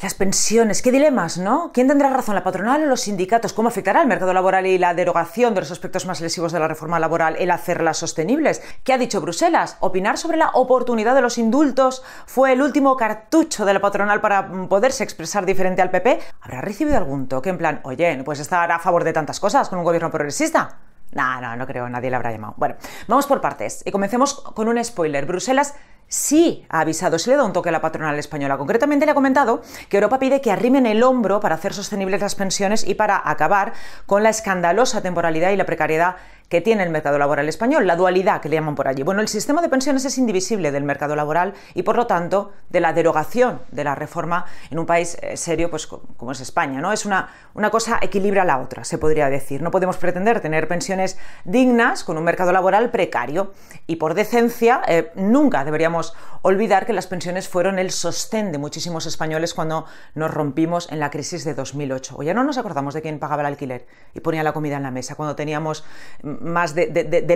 Las pensiones, qué dilemas, ¿no? ¿Quién tendrá razón, la patronal o los sindicatos? ¿Cómo afectará el mercado laboral y la derogación de los aspectos más lesivos de la reforma laboral, el hacerlas sostenibles? ¿Qué ha dicho Bruselas? Opinar sobre la oportunidad de los indultos fue el último cartucho de la patronal para mm, poderse expresar diferente al PP. ¿Habrá recibido algún toque en plan, oye, pues estar a favor de tantas cosas con un gobierno progresista? No, no, no creo, nadie le habrá llamado. Bueno, vamos por partes y comencemos con un spoiler. Bruselas sí ha avisado, se le da un toque a la patronal española. Concretamente le ha comentado que Europa pide que arrimen el hombro para hacer sostenibles las pensiones y para acabar con la escandalosa temporalidad y la precariedad que tiene el mercado laboral español, la dualidad que le llaman por allí. Bueno, el sistema de pensiones es indivisible del mercado laboral y, por lo tanto, de la derogación de la reforma en un país eh, serio pues, como es España. ¿no? Es una, una cosa equilibra a la otra, se podría decir. No podemos pretender tener pensiones dignas con un mercado laboral precario. Y por decencia, eh, nunca deberíamos olvidar que las pensiones fueron el sostén de muchísimos españoles cuando nos rompimos en la crisis de 2008. O ya no nos acordamos de quién pagaba el alquiler y ponía la comida en la mesa, cuando teníamos mm, más del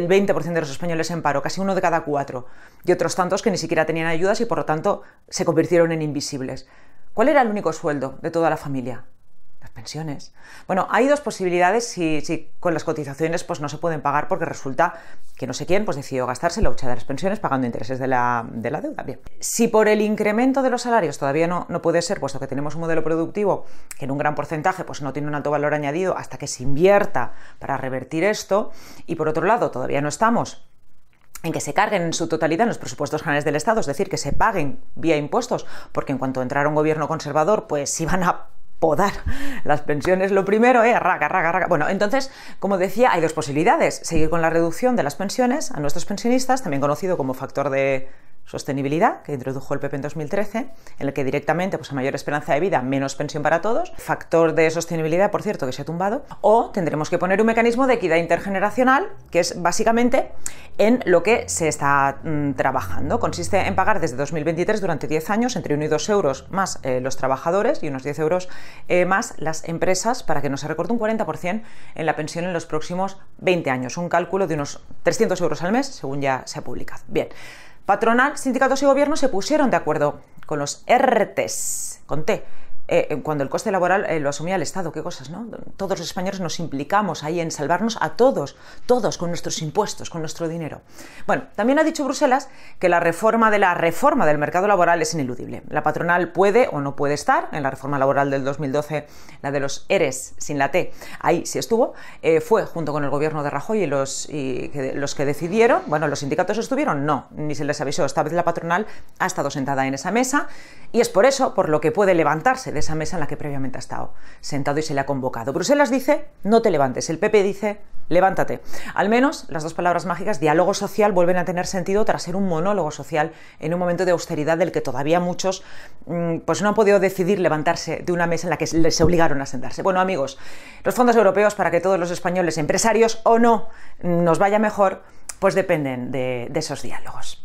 20% de los españoles en paro, casi uno de cada cuatro, y otros tantos que ni siquiera tenían ayudas y por lo tanto se convirtieron en invisibles. ¿Cuál era el único sueldo de toda la familia? pensiones. Bueno, hay dos posibilidades si, con las cotizaciones pues, no se pueden pagar porque resulta que no sé quién pues, decidió gastarse la hucha de las pensiones pagando intereses de la, deuda. Bien. Si por el incremento de los salarios todavía no, no puede ser, puesto que tenemos un modelo productivo que en un gran porcentaje pues, no tiene un alto valor añadido hasta que se invierta para revertir esto, y por otro lado todavía no estamos en que se carguen en su totalidad en los presupuestos generales del Estado, es decir, que se paguen vía impuestos, porque en cuanto entrara un gobierno conservador, pues iban a podar las pensiones lo primero, ¿eh? raga raga raga Bueno, entonces, como decía, hay dos posibilidades. Seguir con la reducción de las pensiones a nuestros pensionistas, también conocido como factor de sostenibilidad que introdujo el PP e en 2013, en el que directamente pues, a mayor esperanza de vida, menos pensión para todos, factor de sostenibilidad, por cierto, que se ha tumbado, o tendremos que poner un mecanismo de equidad intergeneracional, que es básicamente en lo que se está mm, trabajando. Consiste en pagar desde 2023 durante 10 años entre 1 y 2 euros más eh, los trabajadores y unos 10 euros eh, más las empresas para que no se recorte un 40% en la pensión en los próximos 20 años. Un cálculo de unos 300 euros al mes, según ya se ha publicado. Bien. Patronal, sindicatos y gobierno se pusieron de acuerdo con los RTs, con T, eh, eh, cuando el coste laboral eh, lo asumía el Estado, qué cosas, ¿no? Todos los españoles nos implicamos ahí en salvarnos a todos, todos, con nuestros impuestos, con nuestro dinero. Bueno, también ha dicho Bruselas que la reforma de la reforma del mercado laboral es ineludible. La patronal puede o no puede estar en la reforma laboral del 2012, la de los ERES sin la T, ahí sí estuvo, fue junto con el gobierno de Rajoy y los, que, los que decidieron, bueno, los sindicatos estuvieron, no, ni se les avisó, esta vez la patronal ha estado sentada en esa mesa y es por eso por lo que puede levantarse de esa mesa en la que previamente ha estado sentado y se le ha convocado. Bruselas dice, no te levantes. El PP dice, levántate. Al menos las dos palabras mágicas, diálogo social, vuelven a tener sentido tras ser un monólogo social en un momento de austeridad del que todavía muchos mm, pues no han podido decidir levantarse de una mesa en la que se obligaron a sentarse. Bueno, amigos, los fondos europeos para que todos los españoles, empresarios o no, nos vaya mejor, pues dependen de, de esos diálogos.